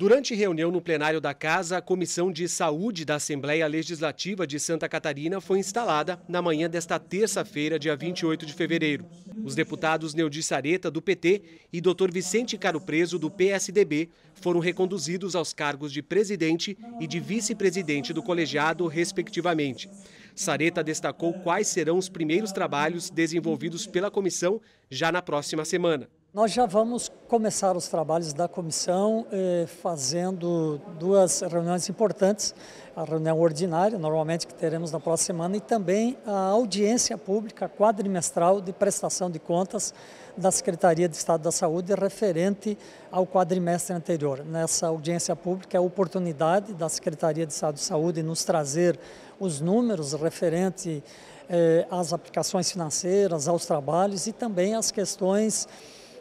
Durante reunião no plenário da Casa, a Comissão de Saúde da Assembleia Legislativa de Santa Catarina foi instalada na manhã desta terça-feira, dia 28 de fevereiro. Os deputados Neudi Sareta do PT, e Dr. Vicente Caro Preso, do PSDB, foram reconduzidos aos cargos de presidente e de vice-presidente do colegiado, respectivamente. Sareta destacou quais serão os primeiros trabalhos desenvolvidos pela comissão já na próxima semana. Nós já vamos começar os trabalhos da comissão eh, fazendo duas reuniões importantes, a reunião ordinária, normalmente que teremos na próxima semana, e também a audiência pública quadrimestral de prestação de contas da Secretaria de Estado da Saúde referente ao quadrimestre anterior. Nessa audiência pública é a oportunidade da Secretaria de Estado de Saúde nos trazer os números referente eh, às aplicações financeiras, aos trabalhos e também às questões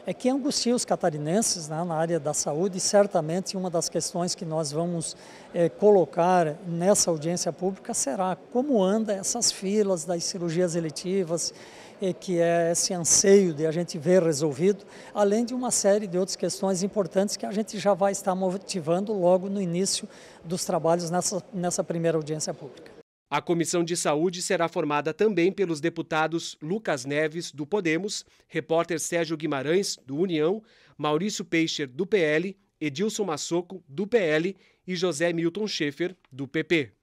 é que angustia os catarinenses né, na área da saúde e certamente uma das questões que nós vamos é, colocar nessa audiência pública será como anda essas filas das cirurgias eletivas, é, que é esse anseio de a gente ver resolvido, além de uma série de outras questões importantes que a gente já vai estar motivando logo no início dos trabalhos nessa, nessa primeira audiência pública. A Comissão de Saúde será formada também pelos deputados Lucas Neves, do Podemos, repórter Sérgio Guimarães, do União, Maurício Peixer, do PL, Edilson Massoco, do PL e José Milton Schaefer, do PP.